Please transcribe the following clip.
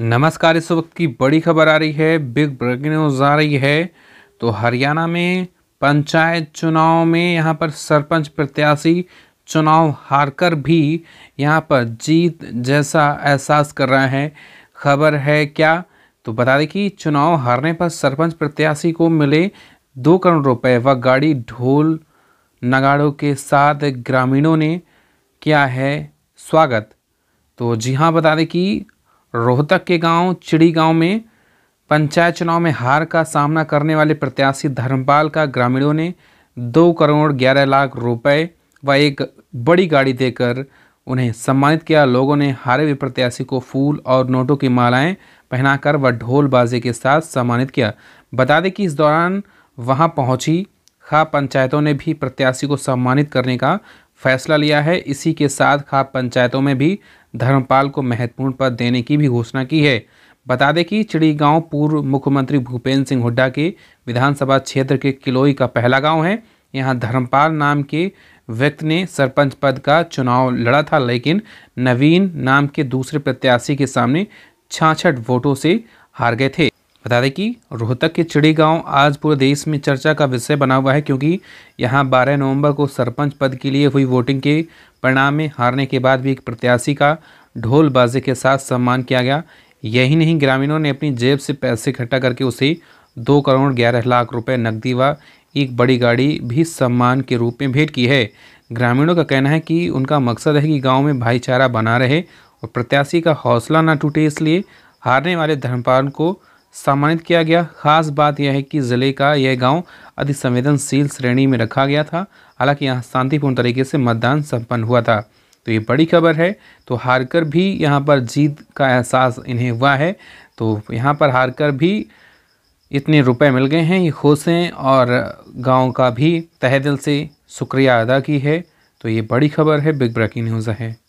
नमस्कार इस वक्त की बड़ी खबर आ रही है बिग ब्रेकिंग न्यूज आ रही है तो हरियाणा में पंचायत चुनाव में यहाँ पर सरपंच प्रत्याशी चुनाव हारकर भी यहाँ पर जीत जैसा एहसास कर रहे हैं खबर है क्या तो बता दें कि चुनाव हारने पर सरपंच प्रत्याशी को मिले दो करोड़ रुपए व गाड़ी ढोल नगाड़ों के साथ ग्रामीणों ने किया है स्वागत तो जी हाँ बता दें कि रोहतक के गांव चिड़ी गांव में पंचायत चुनाव में हार का सामना करने वाले प्रत्याशी धर्मपाल का ग्रामीणों ने दो करोड़ ग्यारह लाख रुपए व एक बड़ी गाड़ी देकर उन्हें सम्मानित किया लोगों ने हारे हुए प्रत्याशी को फूल और नोटों की मालाएं पहनाकर व ढोल बाजे के साथ सम्मानित किया बता दें कि इस दौरान वहां पहुंची खा पंचायतों ने भी प्रत्याशी को सम्मानित करने का फैसला लिया है इसी के साथ खाप पंचायतों में भी धर्मपाल को महत्वपूर्ण पद देने की भी घोषणा की है बता दें कि चिड़ी गांव पूर्व मुख्यमंत्री भूपेंद्र सिंह हुड्डा के विधानसभा क्षेत्र के किलोई का पहला गांव है यहाँ धर्मपाल नाम के व्यक्ति ने सरपंच पद का चुनाव लड़ा था लेकिन नवीन नाम के दूसरे प्रत्याशी के सामने छाछठ वोटों से हार गए थे बता दें कि रोहतक के चिड़ी गांव आज पूरे देश में चर्चा का विषय बना हुआ है क्योंकि यहां 12 नवंबर को सरपंच पद के लिए हुई वोटिंग के परिणाम में हारने के बाद भी एक प्रत्याशी का ढोल बाजे के साथ सम्मान किया गया यही नहीं ग्रामीणों ने अपनी जेब से पैसे इकट्ठा करके उसे दो करोड़ ग्यारह लाख रुपये नकदी व एक बड़ी गाड़ी भी सम्मान के रूप में भेंट की है ग्रामीणों का कहना है कि उनका मकसद है कि गाँव में भाईचारा बना रहे और प्रत्याशी का हौसला न टूटे इसलिए हारने वाले धर्मपाल को सम्मानित किया गया खास बात यह है कि ज़िले का यह गांव अतिसंवेदनशील श्रेणी में रखा गया था हालांकि यहाँ शांतिपूर्ण तरीके से मतदान संपन्न हुआ था तो ये बड़ी खबर है तो हारकर भी यहाँ पर जीत का एहसास इन्हें हुआ है तो यहाँ पर हारकर भी इतने रुपए मिल गए हैं ये खुश हैं और गांव का भी तहे दिल से शुक्रिया अदा की है तो ये बड़ी खबर है बिग ब्रेकिंग न्यूज़ है